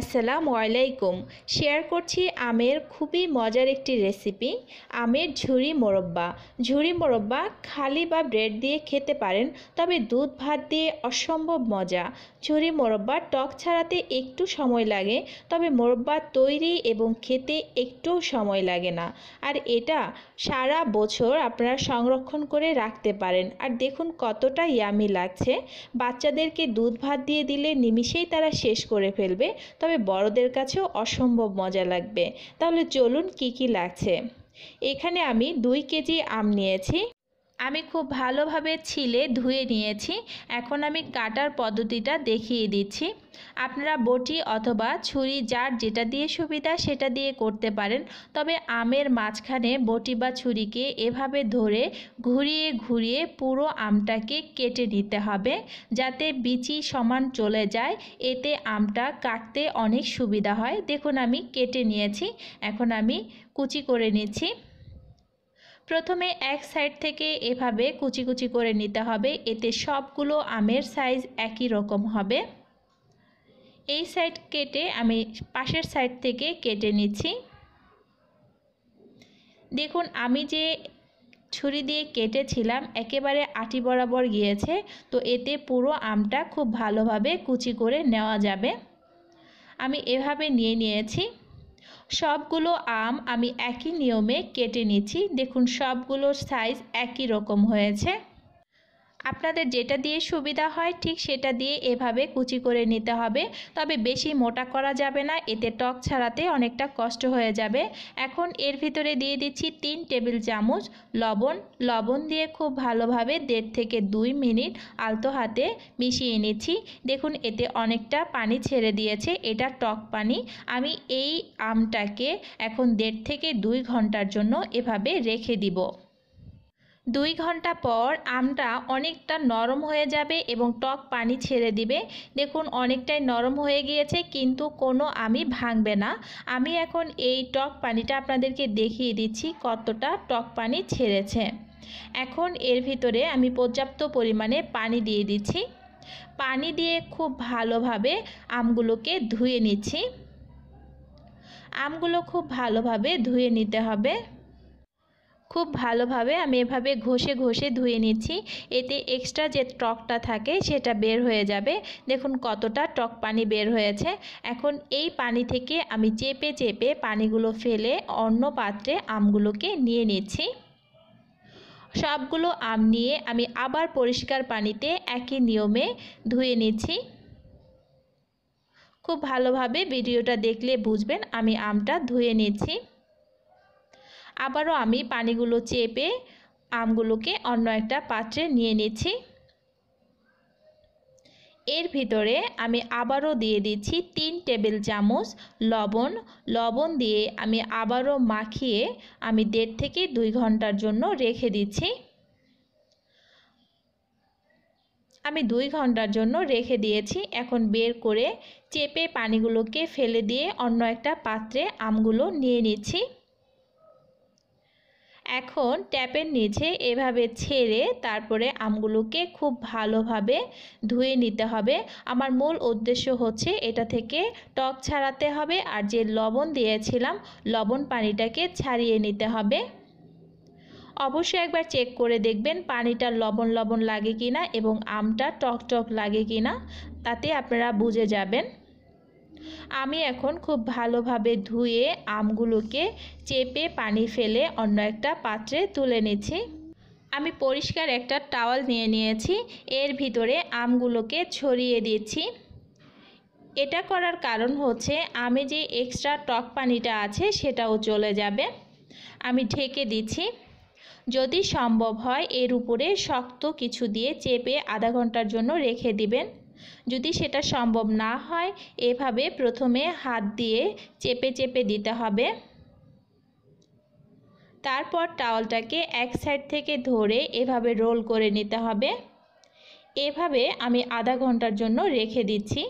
আসসালামু আলাইকুম শেয়ার করছি আমের খুবই মজার একটি রেসিপি আমের ঝুরি মোরব্বা ঝুরি মোরব্বা খালি বা ব্রেড দিয়ে খেতে পারেন তবে দুধ ভাত দিয়ে অসম্ভব মজা ঝুরি মোরব্বা টক ছাড়াতে একটু সময় লাগে তবে মোরব্বা তৈরি এবং খেতে একটু সময় লাগে না আর এটা সারা বছর আপনারা সংরক্ষণ করে রাখতে পারেন আর দেখুন কতটা ইয়ামি লাগছে বাচ্চাদেরকে দুধ ভাত দিয়ে দিলে নিমিষেই তারা শেষ করে ফেলবে তবে বড়দের কাছেও অসম্ভব মজা লাগবে তাহলে চলুন কি কি লাগছে এখানে আমি দুই কেজি আম নিয়েছি আমি খুব ভালোভাবে ছিলে ধুয়ে নিয়েছি এখন আমি কাটার পদ্ধতিটা দেখিয়ে দিচ্ছি আপনারা বটি অথবা ছুরি যার যেটা দিয়ে সুবিধা সেটা দিয়ে করতে পারেন তবে আমের মাঝখানে বটি বা ছুরিকে এভাবে ধরে ঘুরিয়ে ঘুরিয়ে পুরো আমটাকে কেটে নিতে হবে যাতে বিচি সমান চলে যায় এতে আমটা কাটতে অনেক সুবিধা হয় দেখুন আমি কেটে নিয়েছি এখন আমি কুচি করে নিচ্ছি প্রথমে এক সাইড থেকে এভাবে কুচি কুচি করে নিতে হবে এতে সবগুলো আমের সাইজ একই রকম হবে এই সাইড কেটে আমি পাশের সাইড থেকে কেটে নিচ্ছি দেখুন আমি যে ছুরি দিয়ে কেটেছিলাম একেবারে আটি বরাবর গিয়েছে তো এতে পুরো আমটা খুব ভালোভাবে কুচি করে নেওয়া যাবে আমি এভাবে নিয়ে নিয়েছি সবগুলো আম আমি একই নিয়মে কেটে নিচ্ছি দেখুন সবগুলোর সাইজ একই রকম হয়েছে আপনাদের যেটা দিয়ে সুবিধা হয় ঠিক সেটা দিয়ে এভাবে কুচি করে নিতে হবে তবে বেশি মোটা করা যাবে না এতে টক ছাড়াতে অনেকটা কষ্ট হয়ে যাবে এখন এর ভিতরে দিয়ে দিচ্ছি তিন টেবিল চামচ লবণ লবণ দিয়ে খুব ভালোভাবে দেড় থেকে দুই মিনিট আলতো হাতে মিশিয়ে নিচ্ছি দেখুন এতে অনেকটা পানি ছেড়ে দিয়েছে এটা টক পানি আমি এই আমটাকে এখন দেড় থেকে দুই ঘন্টার জন্য এভাবে রেখে দিব দুই ঘন্টা পর আমটা অনেকটা নরম হয়ে যাবে এবং টক পানি ছেড়ে দিবে দেখুন অনেকটাই নরম হয়ে গিয়েছে কিন্তু কোনো আমি ভাঙবে না আমি এখন এই টক পানিটা আপনাদেরকে দেখিয়ে দিচ্ছি কতটা টক পানি ছেড়েছে এখন এর ভিতরে আমি পর্যাপ্ত পরিমাণে পানি দিয়ে দিচ্ছি পানি দিয়ে খুব ভালোভাবে আমগুলোকে ধুয়ে নিচ্ছি আমগুলো খুব ভালোভাবে ধুয়ে নিতে হবে খুব ভালোভাবে আমি এভাবে ঘষে ঘষে ধুয়ে নিচ্ছি এতে এক্সট্রা যে টকটা থাকে সেটা বের হয়ে যাবে দেখুন কতটা টক পানি বের হয়েছে এখন এই পানি থেকে আমি চেপে চেপে পানিগুলো ফেলে অন্য পাত্রে আমগুলোকে নিয়ে নিচ্ছি সবগুলো আম নিয়ে আমি আবার পরিষ্কার পানিতে একই নিয়মে ধুয়ে নিচ্ছি খুব ভালোভাবে ভিডিওটা দেখলে বুঝবেন আমি আমটা ধুয়ে নিচ্ছি আবারও আমি পানিগুলো চেপে আমগুলোকে অন্য একটা পাত্রে নিয়ে নিচ্ছি এর ভিতরে আমি আবারও দিয়ে দিচ্ছি তিন টেবিল চামচ লবণ লবণ দিয়ে আমি আবারও মাখিয়ে আমি দেড় থেকে দুই ঘন্টার জন্য রেখে দিচ্ছি আমি দুই ঘন্টার জন্য রেখে দিয়েছি এখন বের করে চেপে পানিগুলোকে ফেলে দিয়ে অন্য একটা পাত্রে আমগুলো নিয়ে নিচ্ছি এখন ট্যাপের নিচে এভাবে ছেড়ে তারপরে আমগুলোকে খুব ভালোভাবে ধুয়ে নিতে হবে আমার মূল উদ্দেশ্য হচ্ছে এটা থেকে টক ছাড়াতে হবে আর যে লবণ দিয়েছিলাম লবণ পানিটাকে ছাড়িয়ে নিতে হবে অবশ্যই একবার চেক করে দেখবেন পানিটা লবণ লবণ লাগে কিনা এবং আমটা টক টক লাগে কিনা তাতে আপনারা বুঝে যাবেন আমি এখন খুব ভালোভাবে ধুয়ে আমগুলোকে চেপে পানি ফেলে অন্য একটা পাত্রে তুলে নিচ্ছি আমি পরিষ্কার একটা টাওয়াল নিয়ে নিয়েছি এর ভিতরে আমগুলোকে ছড়িয়ে দিচ্ছি এটা করার কারণ হচ্ছে আমি যে এক্সট্রা টক পানিটা আছে সেটাও চলে যাবে আমি ঢেকে দিচ্ছি যদি সম্ভব হয় এর উপরে শক্ত কিছু দিয়ে চেপে আধা ঘন্টার জন্য রেখে দিবেন যদি সেটা সম্ভব না হয় এভাবে প্রথমে হাত দিয়ে চেপে চেপে দিতে হবে তারপর টাওয়ালটাকে এক সাইড থেকে ধরে এভাবে রোল করে নিতে হবে এভাবে আমি আধা ঘন্টার জন্য রেখে দিচ্ছি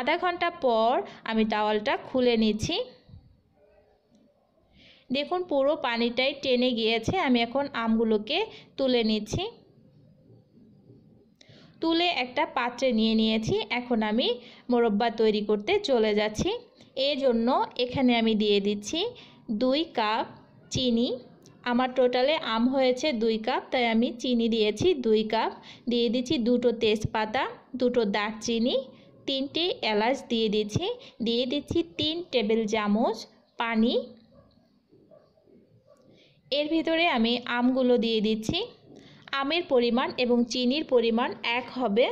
আধা ঘন্টা পর আমি টাওয়ালটা খুলে নিচ্ছি দেখুন পুরো পানিটাই টেনে গিয়েছে আমি এখন আমগুলোকে তুলে নিচ্ছি তুলে একটা পাত্রে নিয়ে নিয়েছি এখন আমি মোরব্বা তৈরি করতে চলে যাচ্ছি এই জন্য এখানে আমি দিয়ে দিচ্ছি দুই কাপ চিনি আমার টোটালে আম হয়েছে দুই কাপ তাই আমি চিনি দিয়েছি দুই কাপ দিয়ে দিচ্ছি দুটো তেজপাতা দুটো দারচিনি তিনটি এলাচ দিয়ে দিচ্ছি দিয়ে দিচ্ছি তিন টেবিল চামচ পানি এর ভিতরে আমি আমগুলো দিয়ে দিচ্ছি আমের পরিমাণ এবং চিনির পরিমাণ এক হবে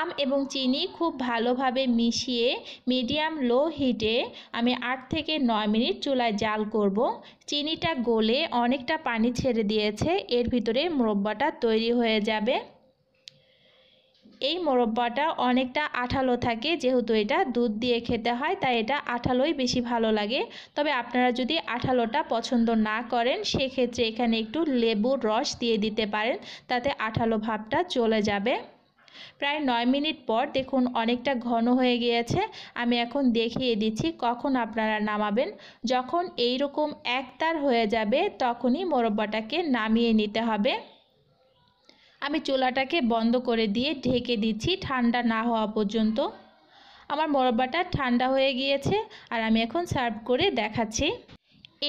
আম এবং চিনি খুব ভালোভাবে মিশিয়ে মিডিয়াম লো হিটে আমি আট থেকে নয় মিনিট চুলায় জাল করব। চিনিটা গলে অনেকটা পানি ছেড়ে দিয়েছে এর ভিতরে মোরব্বাটা তৈরি হয়ে যাবে এই মোরব্বাটা অনেকটা আঠালো থাকে যেহেতু এটা দুধ দিয়ে খেতে হয় তাই এটা আঠালোই বেশি ভালো লাগে তবে আপনারা যদি আঠালোটা পছন্দ না করেন সেক্ষেত্রে এখানে একটু লেবুর রস দিয়ে দিতে পারেন তাতে আঠালো ভাবটা চলে যাবে প্রায় নয় মিনিট পর দেখুন অনেকটা ঘন হয়ে গিয়েছে আমি এখন দেখিয়ে দিচ্ছি কখন আপনারা নামাবেন যখন এই রকম একতার হয়ে যাবে তখনই মোরব্বাটাকে নামিয়ে নিতে হবে আমি চুলাটাকে বন্ধ করে দিয়ে ঢেকে দিচ্ছি ঠান্ডা না হওয়া পর্যন্ত আমার মোরব্বাটা ঠান্ডা হয়ে গিয়েছে আর আমি এখন সার্ভ করে দেখাচ্ছি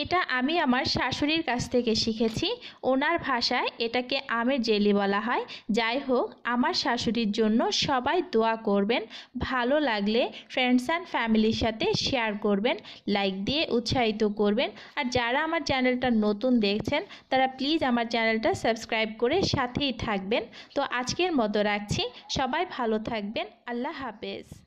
এটা আমি আমার শাশুড়ির কাছ থেকে শিখেছি ওনার ভাষায় এটাকে আমের জেলি বলা হয় যাই হোক আমার শাশুড়ির জন্য সবাই দোয়া করবেন ভালো লাগলে ফ্রেন্ডস অ্যান্ড ফ্যামিলির সাথে শেয়ার করবেন লাইক দিয়ে উৎসাহিত করবেন আর যারা আমার চ্যানেলটা নতুন দেখছেন তারা প্লিজ আমার চ্যানেলটা সাবস্ক্রাইব করে সাথেই থাকবেন তো আজকের মতো রাখছি সবাই ভালো থাকবেন আল্লাহ হাফেজ